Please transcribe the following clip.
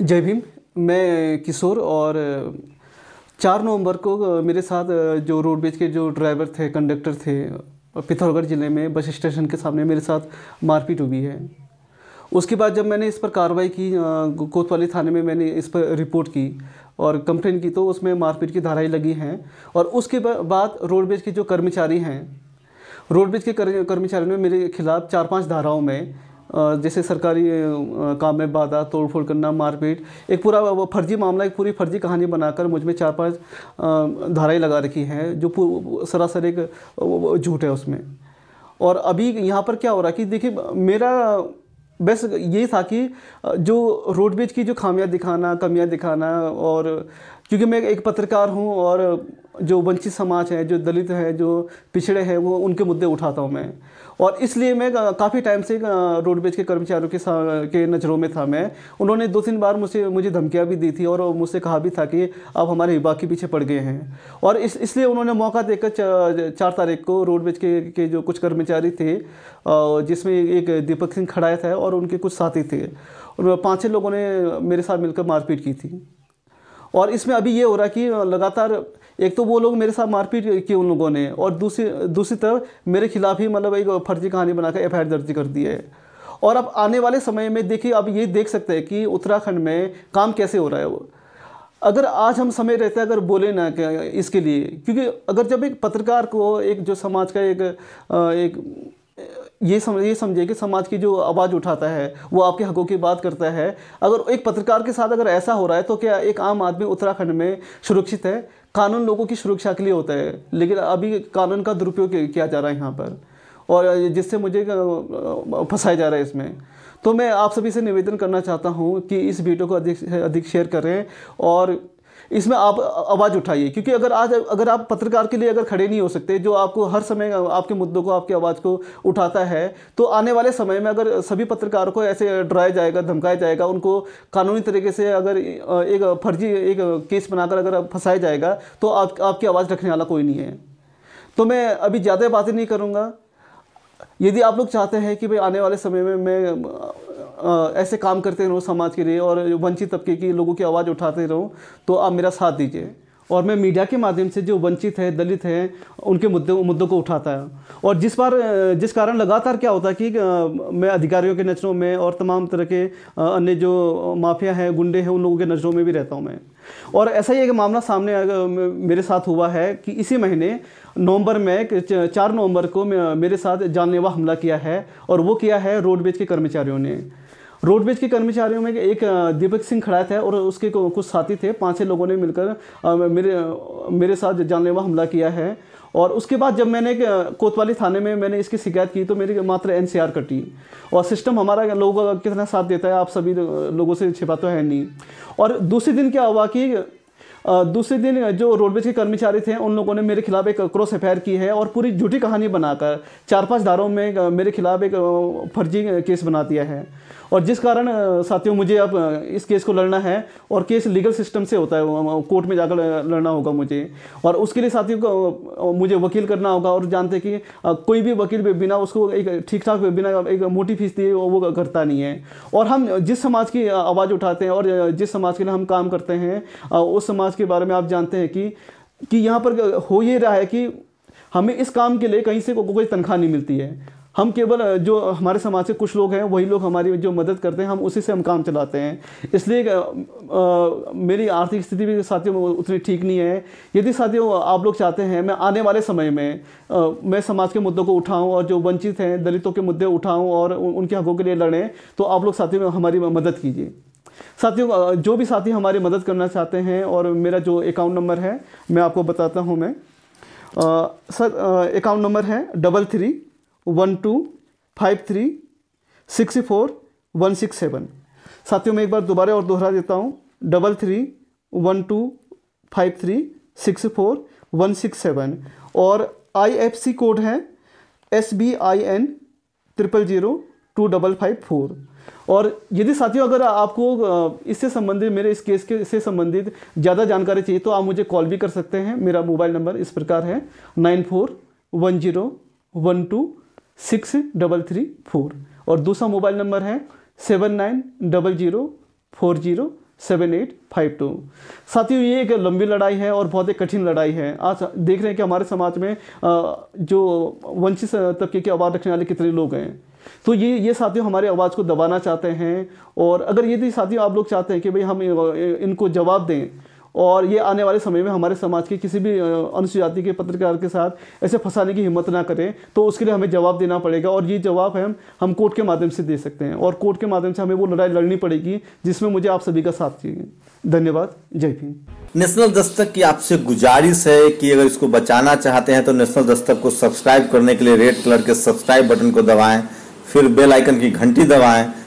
जय भीम मैं किशोर और चार नवंबर को मेरे साथ जो रोडवेज के जो ड्राइवर थे कंडक्टर थे पिथौरगढ़ ज़िले में बस स्टेशन के सामने मेरे साथ मारपीट हुई है उसके बाद जब मैंने इस पर कार्रवाई की कोतवाली थाने में मैंने इस पर रिपोर्ट की और कंप्लेन की तो उसमें मारपीट की धाराएँ लगी हैं और उसके बाद रोडवेज के जो कर्मचारी हैं रोडवेज के कर्मचारियों ने मेरे खिलाफ़ चार पाँच धाराओं में जैसे सरकारी काम में बाधा तोड़ फोड़ करना मारपीट एक पूरा फर्जी मामला एक पूरी फर्जी कहानी बनाकर मुझ में चार पांच धाराएं लगा रखी हैं जो सरासर एक झूठ है उसमें और अभी यहाँ पर क्या हो रहा है कि देखिए मेरा बस यही था कि जो रोडवेज की जो खामियां दिखाना कमियां दिखाना और क्योंकि मैं एक पत्रकार हूँ और जो वंचित समाज है जो दलित है जो पिछड़े हैं वो उनके मुद्दे उठाता हूँ मैं और इसलिए मैं काफ़ी टाइम से रोडवेज के कर्मचारियों के के नज़रों में था मैं उन्होंने दो तीन बार मुझे मुझे धमकियाँ भी दी थी और मुझसे कहा भी था कि अब हमारे विभाग के पीछे पड़ गए हैं और इस इसलिए उन्होंने मौका देकर चार तारीख को रोडवेज के, के जो कुछ कर्मचारी थे जिसमें एक दीपक सिंह खड़ाया था और उनके कुछ साथी थे और पाँच छः लोगों ने मेरे साथ मिलकर मारपीट की थी और इसमें अभी ये हो रहा है कि लगातार एक तो वो लोग मेरे साथ मारपीट की उन लोगों ने और दूसरी दूसरी तरफ मेरे खिलाफ ही मतलब एक फर्जी कहानी बनाकर एफ दर्ज कर दी है और अब आने वाले समय में देखिए आप ये देख सकते हैं कि उत्तराखंड में काम कैसे हो रहा है वो अगर आज हम समय रहते अगर बोले ना इसके लिए क्योंकि अगर जब एक पत्रकार को एक जो समाज का एक एक ये समझ ये समझे कि समाज की जो आवाज़ उठाता है वो आपके हकों की बात करता है अगर एक पत्रकार के साथ अगर ऐसा हो रहा है तो क्या एक आम आदमी उत्तराखंड में सुरक्षित है कानून लोगों की सुरक्षा के लिए होता है लेकिन अभी कानून का दुरुपयोग किया जा रहा है यहाँ पर और जिससे मुझे फंसाया जा रहा है इसमें तो मैं आप सभी से निवेदन करना चाहता हूँ कि इस वीडियो को अधिक अधिक शेयर करें और इसमें आप आवाज़ उठाइए क्योंकि अगर आज अगर आप पत्रकार के लिए अगर खड़े नहीं हो सकते जो आपको हर समय आपके मुद्दों को आपकी आवाज़ को उठाता है तो आने वाले समय में अगर सभी पत्रकारों को ऐसे डराया जाएगा धमकाया जाएगा उनको कानूनी तरीके से अगर एक फर्जी एक केस बनाकर अगर फंसाया जाएगा तो आप, आपकी आवाज़ रखने वाला कोई नहीं है तो मैं अभी ज़्यादा बातें नहीं करूँगा यदि आप लोग चाहते हैं कि भाई आने वाले समय में मैं ऐसे काम करते रहो समाज के लिए और वंचित तबके की लोगों की आवाज़ उठाते रहो तो आप मेरा साथ दीजिए और मैं मीडिया के माध्यम से जो वंचित है दलित हैं उनके मुद्दे मुद्दों को उठाता है और जिस बार जिस कारण लगातार क्या होता है कि मैं अधिकारियों के नज़रों में और तमाम तरह के अन्य जो माफिया हैं गुंडे हैं उन लोगों के नज़रों में भी रहता हूँ मैं और ऐसा ही एक मामला सामने मेरे साथ हुआ है कि इसी महीने नवंबर में चार नवंबर को मेरे साथ जानलेवा हमला किया है और वो किया है रोडवेज के कर्मचारियों ने रोडवेज के कर्मचारियों में एक दीपक सिंह खड़ा था और उसके कुछ साथी थे पांच छह लोगों ने मिलकर मेरे मेरे साथ जानलेवा हमला किया है और उसके बाद जब मैंने कोतवाली थाने में मैंने इसकी शिकायत की तो मेरी मात्र एन कटी और सिस्टम हमारा लोगों का कितना साथ देता है आप सभी लोगों से छिपा तो है नहीं और दूसरे दिन क्या हुआ कि दूसरे दिन जो रोडवेज के कर्मचारी थे उन लोगों ने मेरे खिलाफ़ एक क्रॉस एफ की है और पूरी झूठी कहानी बनाकर चार पाँच धारों में मेरे खिलाफ़ एक फर्जी केस बना दिया है और जिस कारण साथियों मुझे अब इस केस को लड़ना है और केस लीगल सिस्टम से होता है कोर्ट में जाकर लड़ना होगा मुझे और उसके लिए साथियों को मुझे वकील करना होगा और जानते कि कोई भी वकील बिना उसको एक ठीक ठाक बिना एक मोटी फीस दिए वो करता नहीं है और हम जिस समाज की आवाज़ उठाते हैं और जिस समाज के लिए हम काम करते हैं उस समाज के बारे में आप जानते हैं कि कि यहाँ पर हो ये रहा है कि हमें इस काम के लिए कहीं से को, कोई तनख्वाह नहीं मिलती है हम केवल जो हमारे समाज से कुछ लोग हैं वही लोग हमारी जो मदद करते हैं हम उसी से हम काम चलाते हैं इसलिए आ, आ, मेरी आर्थिक स्थिति भी साथियों उतनी ठीक नहीं है यदि साथियों आप लोग चाहते हैं मैं आने वाले समय में आ, मैं समाज के मुद्दों को उठाऊँ और जो वंचित हैं दलितों के मुद्दे उठाऊँ और उनके हकों के लिए लड़ें तो आप लोग साथियों हमारी मदद कीजिए साथियों जो भी साथी हमारी मदद करना चाहते हैं और मेरा जो अकाउंट नंबर है मैं आपको बताता हूँ मैं आ, सर अकाउंट नंबर है double three one two five three six four one six seven साथियों मैं एक बार दोबारा और दोहरा देता हूँ double three one two five three six four one six seven और सी कोड है S B I N triple zero two double five four और यदि साथियों अगर आपको इससे संबंधित मेरे इस केस के से संबंधित ज़्यादा जानकारी चाहिए तो आप मुझे कॉल भी कर सकते हैं मेरा मोबाइल नंबर इस प्रकार है nine four one zero one two six double three four और दूसरा मोबाइल नंबर है seven nine double zero four zero seven eight five two साथियों ये एक लंबी लड़ाई है और बहुत ही कठिन लड़ाई है आज देख रहे हैं कि हमारे समाज में जो वंचित तबके की आवाज़ रखने वाले कितने लोग हैं तो ये ये साथियों हमारी आवाज़ को दबाना चाहते हैं और अगर ये साथियों आप लोग चाहते हैं कि भाई हम इनको जवाब दें और ये आने वाले समय में हमारे समाज के किसी भी अनुसूचित जाति के पत्रकार के साथ ऐसे फंसाने की हिम्मत ना करें तो उसके लिए हमें जवाब देना पड़ेगा और ये जवाब हम हम कोर्ट के माध्यम से दे सकते हैं और कोर्ट के माध्यम से हमें वो लड़ाई लड़नी पड़ेगी जिसमें मुझे आप सभी का साथ चाहिए धन्यवाद जय हिंद नेशनल दस्तक की आपसे गुजारिश है कि अगर इसको बचाना चाहते हैं तो नेशनल दस्तक को सब्सक्राइब करने के लिए रेड कलर के सब्सक्राइब बटन को दबाएं फिर बेल आइकन की घंटी दबाएं